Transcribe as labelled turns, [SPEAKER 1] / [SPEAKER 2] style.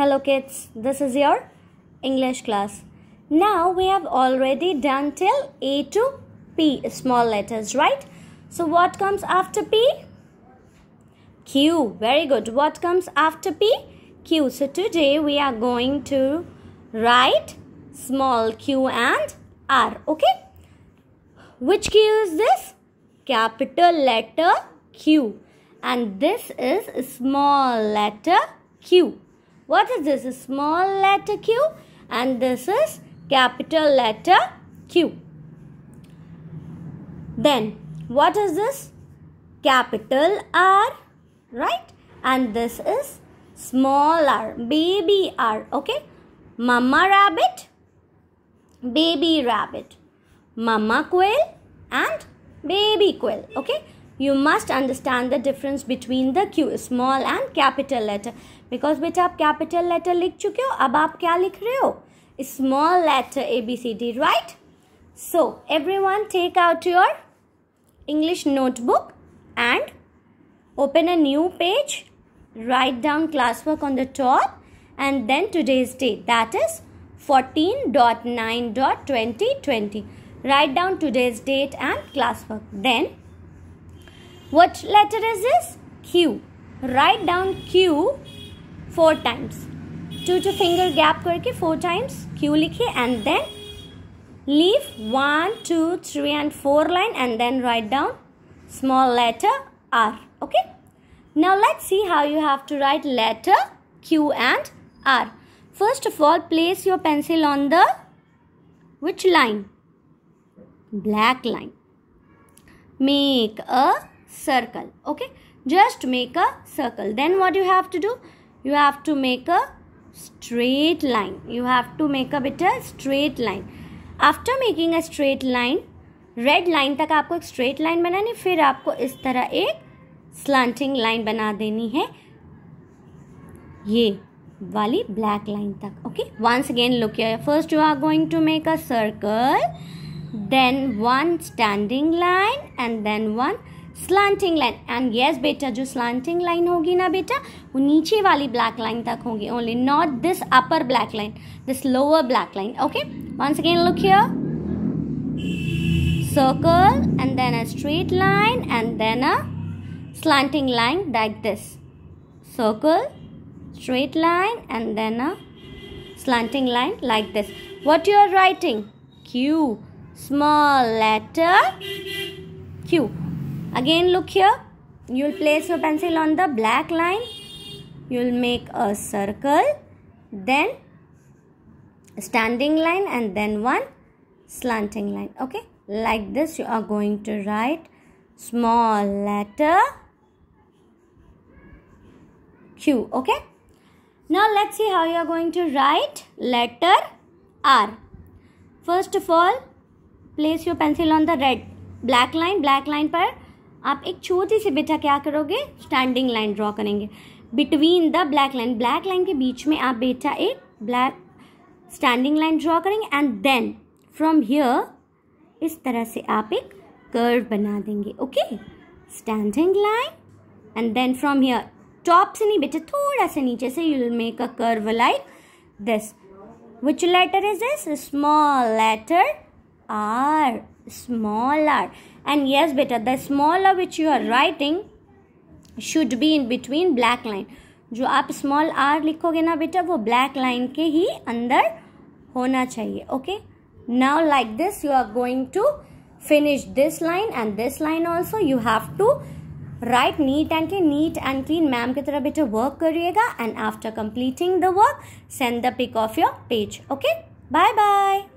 [SPEAKER 1] Hello kids, this is your English class. Now we have already done till A to P, small letters, right? So what comes after P? Q. Very good. What comes after P? Q. So today we are going to write small Q and R, okay? Which Q is this? Capital letter Q. And this is small letter Q. What is this? A small letter Q and this is capital letter Q. Then what is this? Capital R, right? And this is small r, baby r, okay? Mama rabbit, baby rabbit, mama quail and baby quail, okay? you must understand the difference between the Q small and capital letter because बेटा आप capital letter लिख चुके हो अब आप क्या लिख रहे हो small letter A B C D right so everyone take out your English notebook and open a new page write down classwork on the top and then today's date that is 14.9.2020 write down today's date and classwork then what letter is this? Q. Write down Q four times. Two to finger gap करके four times Q लिखिए and then leave one, two, three and four line and then write down small letter R. Okay. Now let's see how you have to write letter Q and R. First of all, place your pencil on the which line? Black line. Make a circle okay just make a circle then what you have to do you have to make a straight line you have to make a bit a straight line after making a straight line red line तक आपको एक straight line बनानी फिर आपको इस तरह एक slanting line बना देनी है ये वाली black line तक okay once again look here first you are going to make a circle then one standing line and then one slanting line and yes बेटा जो स्लांटिंग लाइन होगी ना बेटा वो नीचे वाली ब्लैक लाइन तक होगी only not this upper black line this lower black line okay once again look here circle and then a straight line and then a slanting line like this circle straight line and then a slanting line like this what you are writing Q small letter Q Again look here. You'll place your pencil on the black line. You'll make a circle. Then standing line and then one slanting line. Okay. Like this you are going to write small letter Q. Okay. Now let's see how you are going to write letter R. First of all, place your pencil on the red black line. Black line part. आप एक छोटी सी बिठा क्या करोगे standing line draw करेंगे between the black line black line के बीच में आप बेटा एक ब्लैक स्टैंडिंग लाइन ड्रॉ करेंगे एंड देन फ्रॉम हियर इस तरह से आप एक कर्व बना देंगे okay standing line and then from here top से नहीं बेटे थोड़ा सा नीचे से you will make a curve like this which letter is this small letter R small r and yes beta the small r which you are writing should be in between black line जो आप small are लिखोगे ना बेटा वो black line के ही अंदर होना चाहिए okay now like this you are going to finish this line and this line also you have to write neat and clean neat and clean ma'am की तरह बेटा work करिएगा and after completing the work send the pic of your page okay bye bye